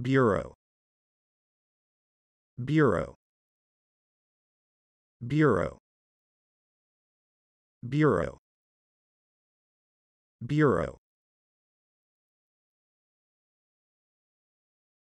Bureau Bureau Bureau Bureau Bureau